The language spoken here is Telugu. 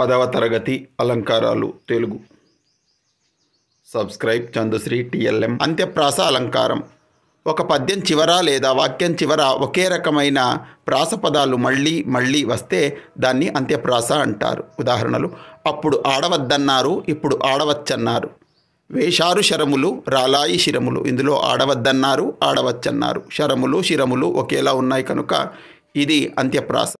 పదవ తరగతి అలంకారాలు తెలుగు సబ్స్క్రైబ్ చంద్రశ్రీ టిఎల్ఎం అంత్యప్రాస అలంకారం ఒక పద్యం చివర లేదా వాక్యం చివర ఒకే రకమైన ప్రాస పదాలు మళ్ళీ మళ్ళీ వస్తే దాన్ని అంత్యప్రాస అంటారు ఉదాహరణలు అప్పుడు ఆడవద్దన్నారు ఇప్పుడు ఆడవచ్చన్నారు వేషారు శరములు రాలాయి శిరములు ఇందులో ఆడవద్దన్నారు ఆడవచ్చన్నారు శరములు శిరములు ఒకేలా ఉన్నాయి కనుక ఇది అంత్యప్రాస